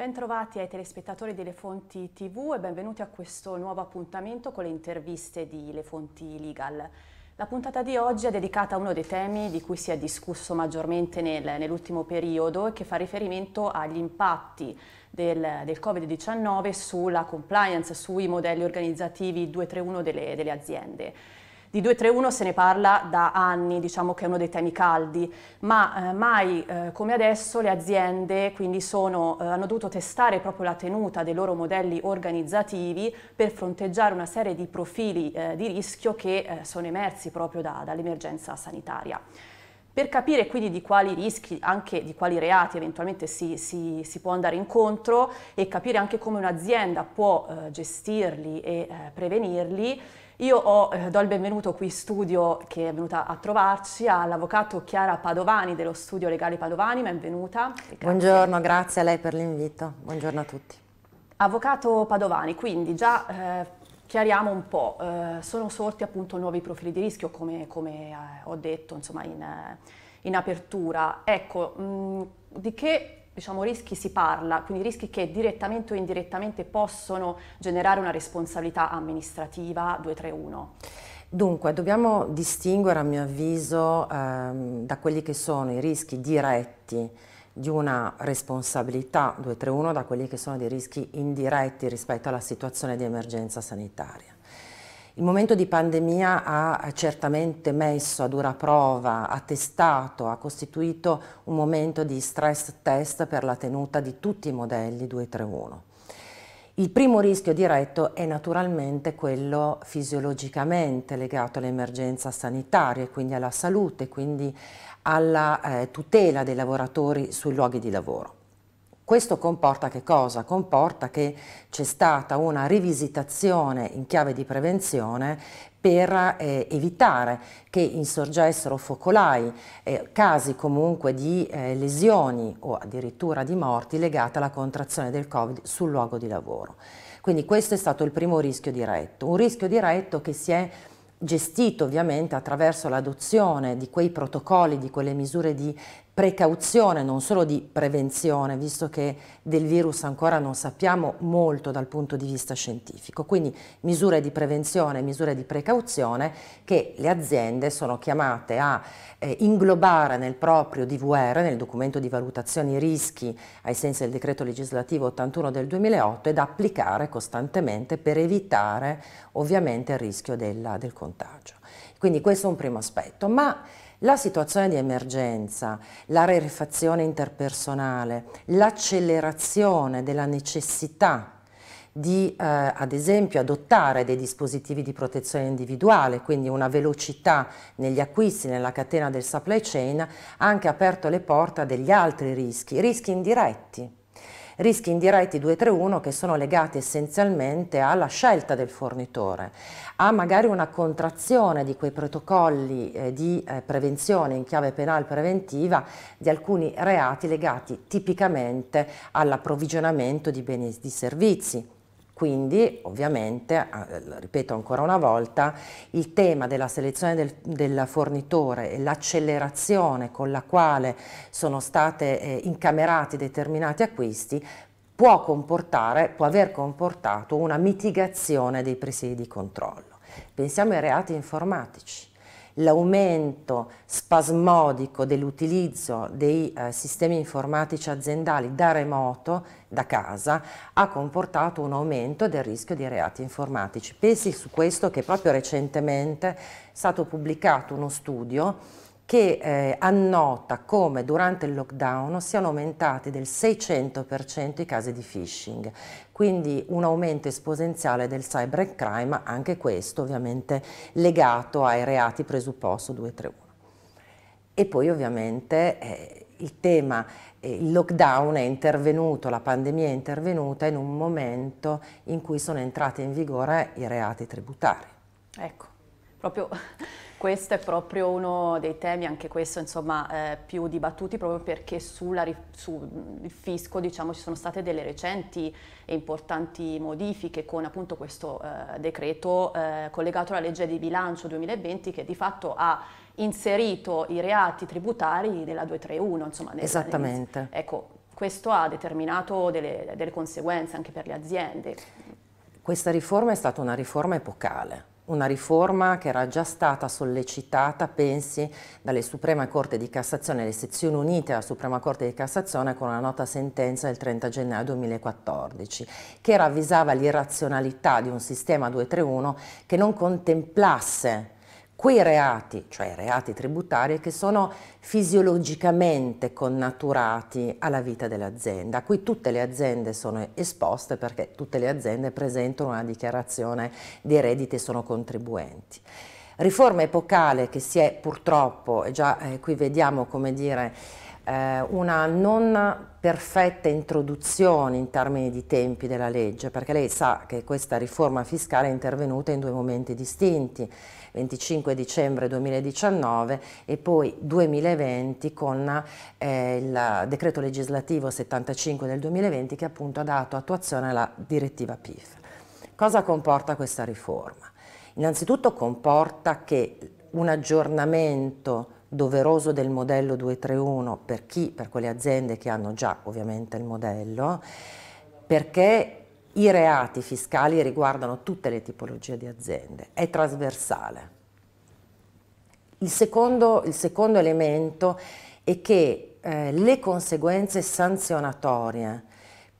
Bentrovati ai telespettatori delle Fonti TV e benvenuti a questo nuovo appuntamento con le interviste di Le Fonti Legal. La puntata di oggi è dedicata a uno dei temi di cui si è discusso maggiormente nel, nell'ultimo periodo e che fa riferimento agli impatti del, del Covid-19 sulla compliance, sui modelli organizzativi 231 delle, delle aziende. Di 231 se ne parla da anni, diciamo che è uno dei temi caldi, ma eh, mai eh, come adesso le aziende sono, eh, hanno dovuto testare proprio la tenuta dei loro modelli organizzativi per fronteggiare una serie di profili eh, di rischio che eh, sono emersi proprio da, dall'emergenza sanitaria. Per capire quindi di quali rischi, anche di quali reati eventualmente si, si, si può andare incontro e capire anche come un'azienda può eh, gestirli e eh, prevenirli, io ho, eh, do il benvenuto qui in studio che è venuta a trovarci all'avvocato Chiara Padovani dello studio legale Padovani, benvenuta. Grazie. Buongiorno, grazie a lei per l'invito, buongiorno a tutti. Avvocato Padovani, quindi già eh, chiariamo un po', eh, sono sorti appunto nuovi profili di rischio come, come eh, ho detto insomma in, eh, in apertura, ecco mh, mm, di che diciamo, rischi si parla, quindi rischi che direttamente o indirettamente possono generare una responsabilità amministrativa 231? Dunque, dobbiamo distinguere a mio avviso ehm, da quelli che sono i rischi diretti di una responsabilità 231 da quelli che sono dei rischi indiretti rispetto alla situazione di emergenza sanitaria. Il momento di pandemia ha certamente messo a dura prova, ha testato, ha costituito un momento di stress test per la tenuta di tutti i modelli 231. Il primo rischio diretto è naturalmente quello fisiologicamente legato all'emergenza sanitaria, e quindi alla salute, quindi alla eh, tutela dei lavoratori sui luoghi di lavoro. Questo comporta che cosa? Comporta che c'è stata una rivisitazione in chiave di prevenzione per eh, evitare che insorgessero focolai, eh, casi comunque di eh, lesioni o addirittura di morti legate alla contrazione del Covid sul luogo di lavoro. Quindi questo è stato il primo rischio diretto, un rischio diretto che si è gestito ovviamente attraverso l'adozione di quei protocolli, di quelle misure di precauzione, non solo di prevenzione, visto che del virus ancora non sappiamo molto dal punto di vista scientifico. Quindi misure di prevenzione, misure di precauzione che le aziende sono chiamate a eh, inglobare nel proprio DVR, nel documento di valutazione rischi ai sensi del decreto legislativo 81 del 2008 ed applicare costantemente per evitare ovviamente il rischio della, del contagio. Quindi questo è un primo aspetto. Ma la situazione di emergenza, la rarefazione interpersonale, l'accelerazione della necessità di eh, ad esempio adottare dei dispositivi di protezione individuale, quindi una velocità negli acquisti, nella catena del supply chain, ha anche aperto le porte a degli altri rischi, rischi indiretti rischi indiretti 231 che sono legati essenzialmente alla scelta del fornitore, a magari una contrazione di quei protocolli eh, di eh, prevenzione in chiave penale preventiva di alcuni reati legati tipicamente all'approvvigionamento di beni e di servizi quindi ovviamente, ripeto ancora una volta, il tema della selezione del, del fornitore e l'accelerazione con la quale sono state eh, incamerati determinati acquisti può comportare, può aver comportato una mitigazione dei presidi di controllo. Pensiamo ai reati informatici l'aumento spasmodico dell'utilizzo dei eh, sistemi informatici aziendali da remoto, da casa, ha comportato un aumento del rischio di reati informatici. Pensi su questo che proprio recentemente è stato pubblicato uno studio che eh, annota come durante il lockdown siano aumentati del 600% i casi di phishing, quindi un aumento esponenziale del cybercrime, anche questo ovviamente legato ai reati presupposto 231. E poi ovviamente eh, il tema, eh, il lockdown è intervenuto, la pandemia è intervenuta in un momento in cui sono entrati in vigore i reati tributari. Ecco, proprio questo è proprio uno dei temi, anche questo insomma, eh, più dibattuti, proprio perché sul fisco diciamo, ci sono state delle recenti e importanti modifiche con appunto questo eh, decreto eh, collegato alla legge di bilancio 2020 che di fatto ha inserito i reati tributari della 231. Insomma, nel, Esattamente. Nel, ecco, questo ha determinato delle, delle conseguenze anche per le aziende. Questa riforma è stata una riforma epocale una riforma che era già stata sollecitata, pensi, dalle Suprema Corte di Cassazione, le sezioni unite alla Suprema Corte di Cassazione con una nota sentenza del 30 gennaio 2014, che ravvisava l'irrazionalità di un sistema 231 che non contemplasse quei reati, cioè reati tributari, che sono fisiologicamente connaturati alla vita dell'azienda, a cui tutte le aziende sono esposte perché tutte le aziende presentano una dichiarazione di redditi e sono contribuenti. Riforma epocale che si è purtroppo, e già eh, qui vediamo come dire, eh, una non perfetta introduzione in termini di tempi della legge, perché lei sa che questa riforma fiscale è intervenuta in due momenti distinti 25 dicembre 2019 e poi 2020 con eh, il decreto legislativo 75 del 2020 che appunto ha dato attuazione alla direttiva PIF. Cosa comporta questa riforma? Innanzitutto comporta che un aggiornamento doveroso del modello 231 per chi, per quelle aziende che hanno già ovviamente il modello, perché i reati fiscali riguardano tutte le tipologie di aziende, è trasversale. Il secondo, il secondo elemento è che eh, le conseguenze sanzionatorie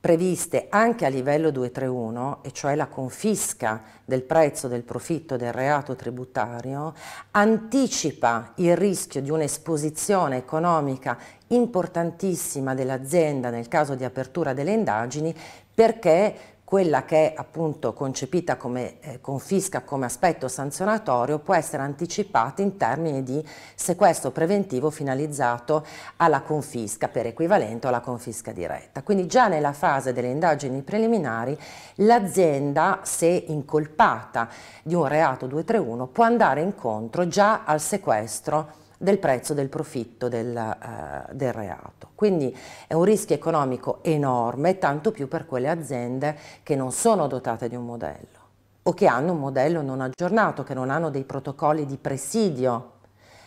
previste anche a livello 231, e cioè la confisca del prezzo del profitto del reato tributario, anticipa il rischio di un'esposizione economica importantissima dell'azienda nel caso di apertura delle indagini perché quella che è appunto concepita come eh, confisca come aspetto sanzionatorio può essere anticipata in termini di sequestro preventivo finalizzato alla confisca per equivalente alla confisca diretta. Quindi già nella fase delle indagini preliminari l'azienda se incolpata di un reato 231 può andare incontro già al sequestro del prezzo del profitto del, eh, del, reato. Quindi è un rischio economico enorme, tanto più per quelle aziende che non sono dotate di un modello o che hanno un modello non aggiornato, che non hanno dei protocolli di presidio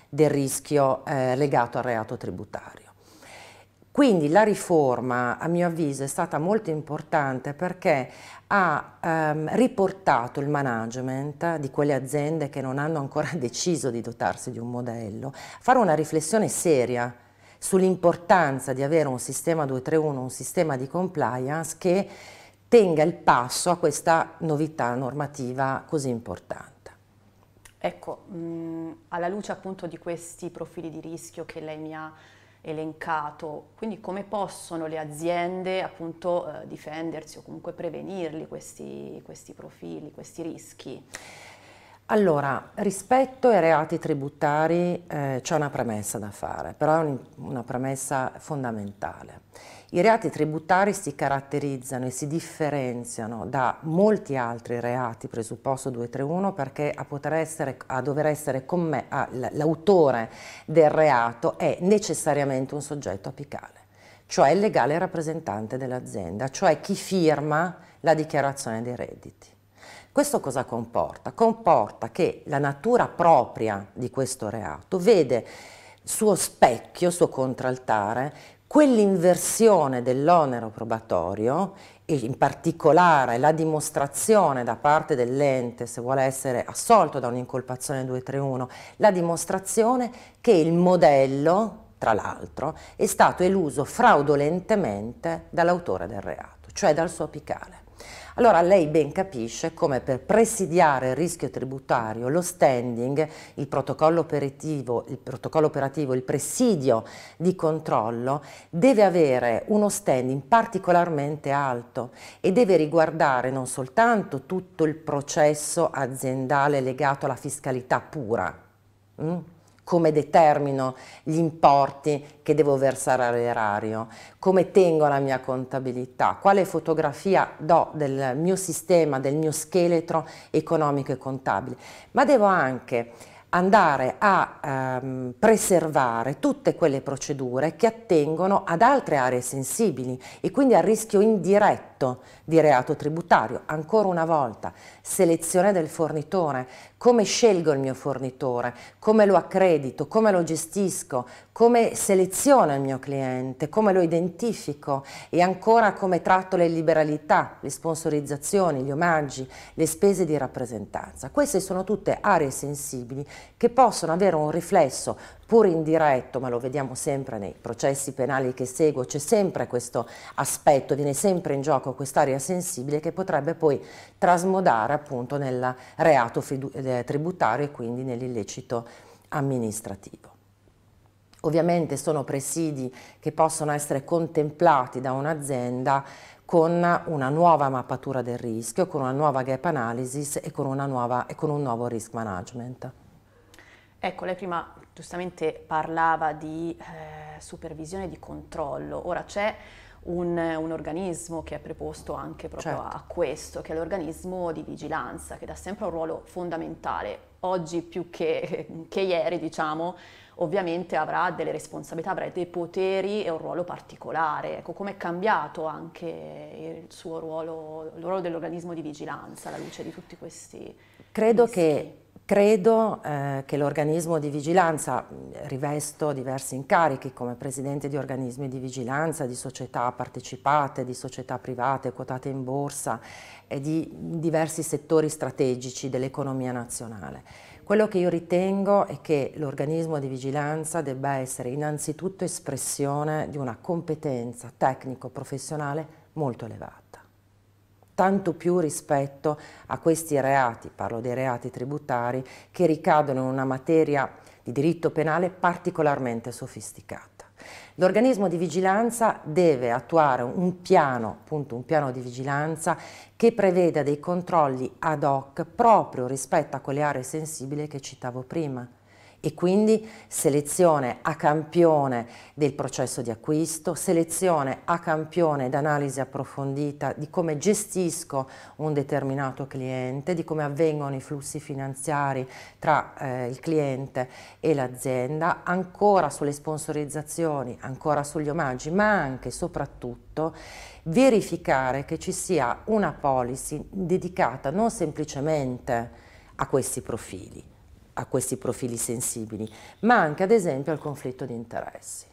del rischio eh, legato al reato tributario. Quindi la riforma, a mio avviso, è stata molto importante perché ha ehm, riportato il management di quelle aziende che non hanno ancora deciso di dotarsi di un modello, fare una riflessione seria sull'importanza di avere un sistema 231, un sistema di compliance che tenga il passo a questa novità normativa così importante. Ecco, mh, alla luce appunto di questi profili di rischio che lei mi ha elencato, quindi come possono le aziende appunto eh, difendersi o comunque prevenirli questi, questi profili, questi rischi? Allora, rispetto ai reati tributari eh, c'è una premessa da fare, però è un, una premessa fondamentale. I reati tributari si caratterizzano e si differenziano da molti altri reati presupposto 231 perché a, poter essere, a dover essere me, a, l'autore del reato è necessariamente un soggetto apicale, cioè il legale rappresentante dell'azienda, cioè chi firma la dichiarazione dei redditi. Questo cosa comporta? Comporta che la natura propria di questo reato vede suo specchio, suo contraltare, Quell'inversione dell'onero probatorio e in particolare la dimostrazione da parte dell'ente, se vuole essere assolto da un'incolpazione 231, la dimostrazione che il modello, tra l'altro, è stato eluso fraudolentemente dall'autore del reato, cioè dal suo apicale. Allora lei ben capisce come per presidiare il rischio tributario, lo standing, il protocollo operativo, il, protocollo operativo, il presidio di controllo deve avere uno standing particolarmente alto e deve riguardare non soltanto tutto il processo aziendale legato alla fiscalità pura, mh? Mm? come determino gli importi che devo versare all'erario, come tengo la mia contabilità, quale fotografia do del mio sistema, del mio scheletro economico e contabile, ma devo anche andare a ehm, preservare tutte quelle procedure che attengono ad altre aree sensibili e quindi al rischio indiretto di reato tributario. Ancora una volta, selezione del fornitore, come scelgo il mio fornitore, come lo accredito, come lo gestisco, come seleziono il mio cliente, come lo identifico e ancora come tratto le liberalità, le sponsorizzazioni, gli omaggi, le spese di rappresentanza. Queste sono tutte aree sensibili che possono avere un riflesso pur indiretto, ma lo vediamo sempre nei processi penali che seguo, c'è sempre questo aspetto, viene sempre in gioco quest'area sensibile che potrebbe poi trasmodare appunto nel reato eh, tributario e quindi nell'illecito amministrativo. Ovviamente sono presidi che possono essere contemplati da un'azienda con una nuova mappatura del rischio, con una nuova gap analysis e con, nuova, e con un nuovo risk management. Ecco, lei prima giustamente parlava di eh, supervisione e di controllo. Ora c'è un, un, organismo che è preposto anche proprio certo. a questo, che è l'organismo di vigilanza, che dà sempre un ruolo fondamentale. Oggi più che, che ieri, diciamo, ovviamente avrà delle responsabilità, avrà dei poteri e un ruolo particolare. Ecco, come è cambiato anche il suo ruolo, il ruolo dell'organismo di vigilanza alla luce di tutti questi... Credo questi... che Credo eh, che l'organismo di vigilanza, rivesto diversi incarichi come presidente di organismi di vigilanza, di società partecipate, di società private quotate in borsa e di diversi settori strategici dell'economia nazionale. Quello che io ritengo è che l'organismo di vigilanza debba essere innanzitutto espressione di una competenza tecnico-professionale molto elevata tanto più rispetto a questi reati, parlo dei reati tributari, che ricadono in una materia di diritto penale particolarmente sofisticata. L'organismo di vigilanza deve attuare un piano, appunto un piano di vigilanza che preveda dei controlli ad hoc proprio rispetto a quelle aree sensibili che citavo prima e quindi selezione a campione del processo di acquisto, selezione a campione ed analisi approfondita di come gestisco un determinato cliente, di come avvengono i flussi finanziari tra eh, il cliente e l'azienda, ancora sulle sponsorizzazioni, ancora sugli omaggi, ma anche e soprattutto verificare che ci sia una policy dedicata non semplicemente a questi profili a questi profili sensibili, ma anche ad esempio al conflitto di interessi,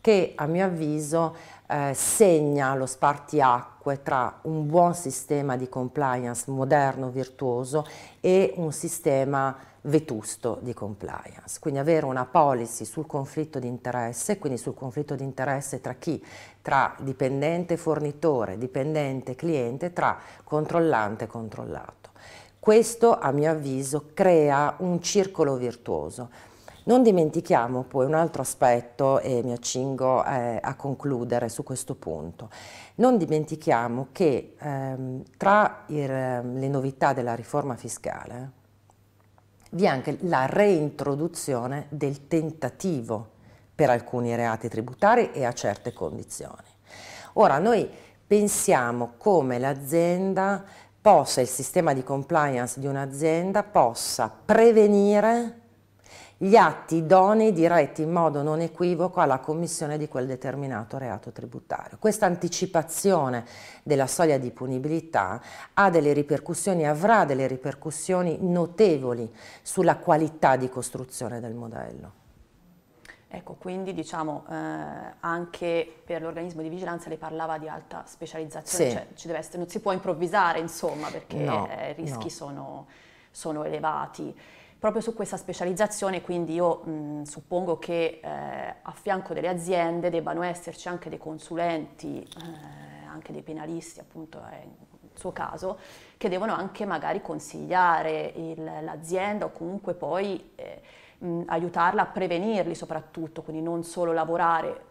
che a mio avviso eh, segna lo spartiacque tra un buon sistema di compliance moderno, virtuoso e un sistema vetusto di compliance. Quindi avere una policy sul conflitto di interesse, quindi sul conflitto di interesse tra chi? Tra dipendente fornitore, dipendente cliente, tra controllante e controllato. Questo, a mio avviso, crea un circolo virtuoso. Non dimentichiamo poi un altro aspetto, e mi accingo eh, a concludere su questo punto, non dimentichiamo che ehm, tra il, ehm, le novità della riforma fiscale vi è anche la reintroduzione del tentativo per alcuni reati tributari e a certe condizioni. Ora noi pensiamo come l'azienda possa il sistema di compliance di un'azienda possa prevenire gli atti idonei diretti in modo non equivoco alla commissione di quel determinato reato tributario. Questa anticipazione della soglia di punibilità ha delle ripercussioni, avrà delle ripercussioni notevoli sulla qualità di costruzione del modello. Ecco, quindi diciamo eh, anche per l'organismo di vigilanza le parlava di alta specializzazione, sì. cioè ci deve essere, non si può improvvisare insomma perché no, eh, i rischi no. sono, sono, elevati. Proprio su questa specializzazione quindi io mh, suppongo che eh, a fianco delle aziende debbano esserci anche dei consulenti, eh, anche dei penalisti appunto è il suo caso, che devono anche magari consigliare l'azienda o comunque poi eh, mh, aiutarla a prevenirli soprattutto, quindi non solo lavorare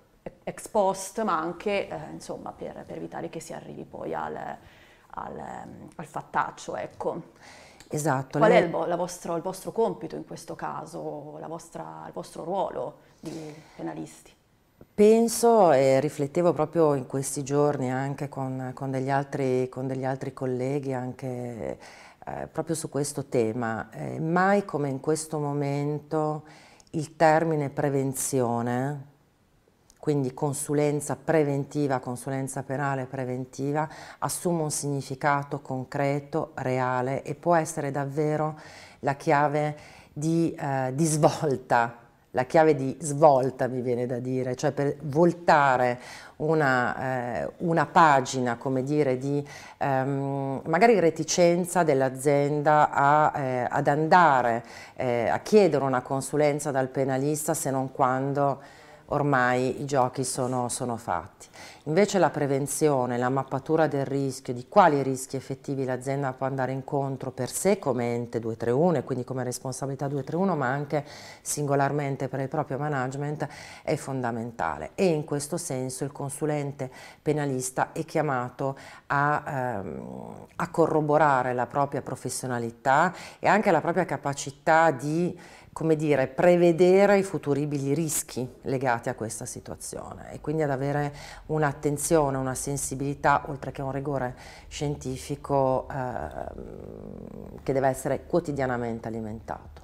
ex post, ma anche eh, insomma, per, per, evitare che si arrivi poi al, al, al fattaccio. Ecco. Esatto. Qual lei... è il, vostro, il, vostro, compito in questo caso, vostra, il vostro ruolo di penalisti? Penso e riflettevo proprio in questi giorni anche con, con, degli, altri, con degli, altri, colleghi, anche eh, proprio su questo tema. Eh, mai come in questo momento il termine prevenzione, quindi consulenza preventiva, consulenza penale preventiva, assume un significato concreto, reale e può essere davvero la chiave di, eh, di svolta la chiave di svolta, mi viene da dire, cioè per voltare una, eh, una pagina, come dire, di ehm, magari reticenza dell'azienda eh, ad andare eh, a chiedere una consulenza dal penalista se non quando ormai i giochi sono, sono, fatti. Invece la prevenzione, la mappatura del rischio, di quali rischi effettivi l'azienda può andare incontro per sé come ente 231 e quindi come responsabilità 231 ma anche singolarmente per il proprio management è fondamentale e in questo senso il consulente penalista è chiamato a, ehm, a corroborare la propria professionalità e anche la propria capacità di come dire, prevedere i futuribili rischi legati a questa situazione e quindi ad avere un'attenzione, una sensibilità, oltre che un rigore scientifico eh, che deve essere quotidianamente alimentato.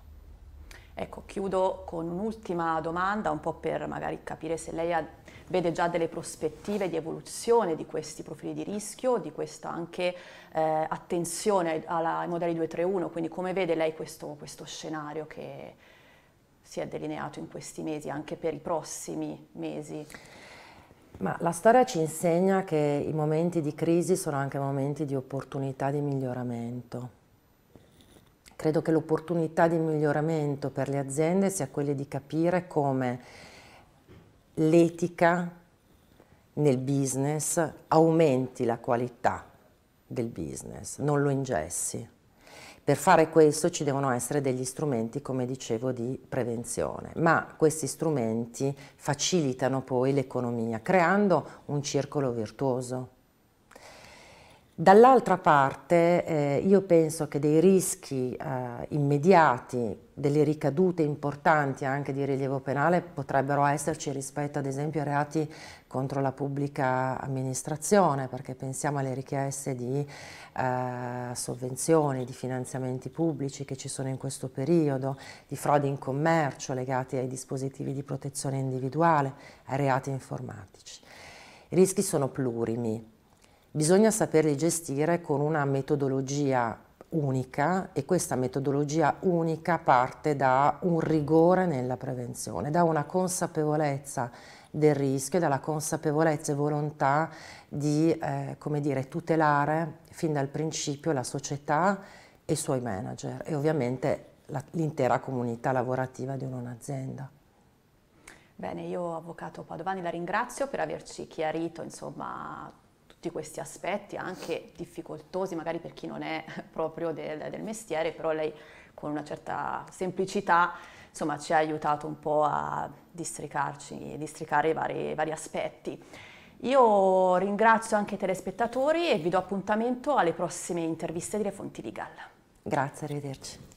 Ecco, chiudo con un'ultima domanda, un po' per magari capire se lei ha vede già delle prospettive di evoluzione di questi profili di rischio, di questa anche eh, attenzione ai, alla, ai modelli 231, quindi come vede lei questo, questo scenario che si è delineato in questi mesi, anche per i prossimi mesi? Ma la storia ci insegna che i momenti di crisi sono anche momenti di opportunità di miglioramento. Credo che l'opportunità di miglioramento per le aziende sia quella di capire come l'etica nel business aumenti la qualità del business, non lo ingessi. Per fare questo ci devono essere degli strumenti, come dicevo, di prevenzione, ma questi strumenti facilitano poi l'economia, creando un circolo virtuoso. Dall'altra parte eh, io penso che dei rischi eh, immediati delle ricadute importanti anche di rilievo penale potrebbero esserci rispetto ad esempio a reati contro la pubblica amministrazione, perché pensiamo alle richieste di eh, sovvenzioni, di finanziamenti pubblici che ci sono in questo periodo, di frodi in commercio legati ai dispositivi di protezione individuale, ai reati informatici. I rischi sono plurimi, bisogna saperli gestire con una metodologia unica e questa metodologia unica parte da un rigore nella prevenzione, da una consapevolezza del rischio e dalla consapevolezza e volontà di eh, dire, tutelare fin dal principio la società e i suoi manager e ovviamente l'intera comunità lavorativa di un'azienda. Bene, io avvocato Padovani la ringrazio per averci chiarito insomma, tutti questi aspetti anche difficoltosi magari per chi non è proprio del, del mestiere, però lei con una certa semplicità insomma, ci ha aiutato un po' a districarci, a districare i vari, vari aspetti. Io ringrazio anche i telespettatori e vi do appuntamento alle prossime interviste di Le Fonti Legal. Grazie, arrivederci.